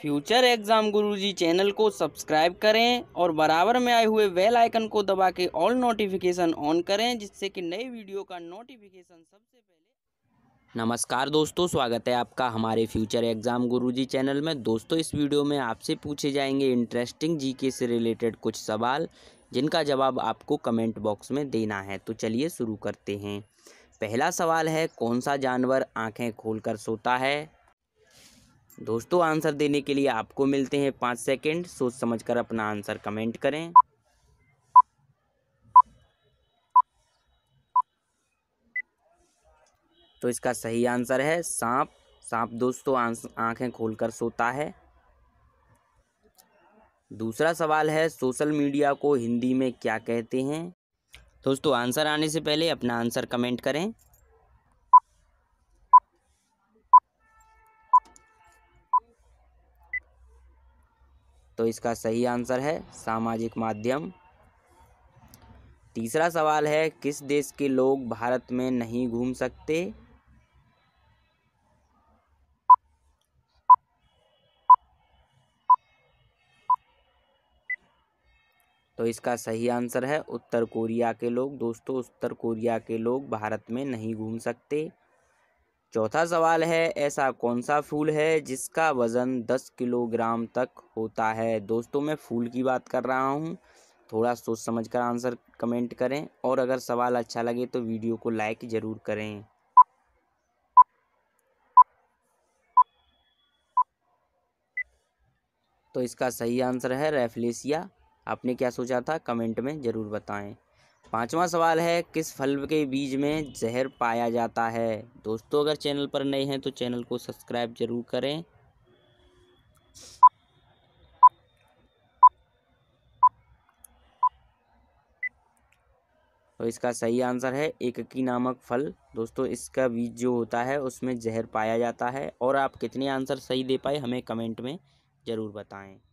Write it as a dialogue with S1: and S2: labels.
S1: future exam Guruji channel को subscribe करें और बराबर में आए हुए वेल आइकन को दबा के ऑल नोटिफिकेशन ऑन करें जिससे कि नए वीडियो का नोटिफिकेशन सबसे पहले नमस्कार दोस्तों स्वागत है आपका हमारे फ्यूचर एग्ज़ाम गुरुजी चैनल में दोस्तों इस वीडियो में आपसे पूछे जाएंगे इंटरेस्टिंग जी से रिलेटेड कुछ सवाल जिनका जवाब आपको कमेंट बॉक्स में देना है तो चलिए शुरू करते हैं पहला सवाल है कौन सा जानवर आँखें खोल सोता है दोस्तों आंसर देने के लिए आपको मिलते हैं पाँच सेकेंड सोच समझकर अपना आंसर कमेंट करें तो इसका सही आंसर है सांप सांप दोस्तों आंखें खोलकर सोता है दूसरा सवाल है सोशल मीडिया को हिंदी में क्या कहते हैं दोस्तों आंसर आने से पहले अपना आंसर कमेंट करें तो इसका सही आंसर है सामाजिक माध्यम तीसरा सवाल है किस देश के लोग भारत में नहीं घूम सकते तो इसका सही आंसर है उत्तर कोरिया के लोग दोस्तों उत्तर कोरिया के लोग भारत में नहीं घूम सकते चौथा सवाल है ऐसा कौन सा फूल है जिसका वज़न दस किलोग्राम तक होता है दोस्तों मैं फूल की बात कर रहा हूँ थोड़ा सोच समझ कर आंसर कमेंट करें और अगर सवाल अच्छा लगे तो वीडियो को लाइक ज़रूर करें तो इसका सही आंसर है रेफलेसिया आपने क्या सोचा था कमेंट में ज़रूर बताएं पांचवा सवाल है किस फल के बीज में जहर पाया जाता है दोस्तों अगर चैनल पर नए हैं तो चैनल को सब्सक्राइब जरूर करें तो इसका सही आंसर है एककी नामक फल दोस्तों इसका बीज जो होता है उसमें जहर पाया जाता है और आप कितने आंसर सही दे पाए हमें कमेंट में ज़रूर बताएं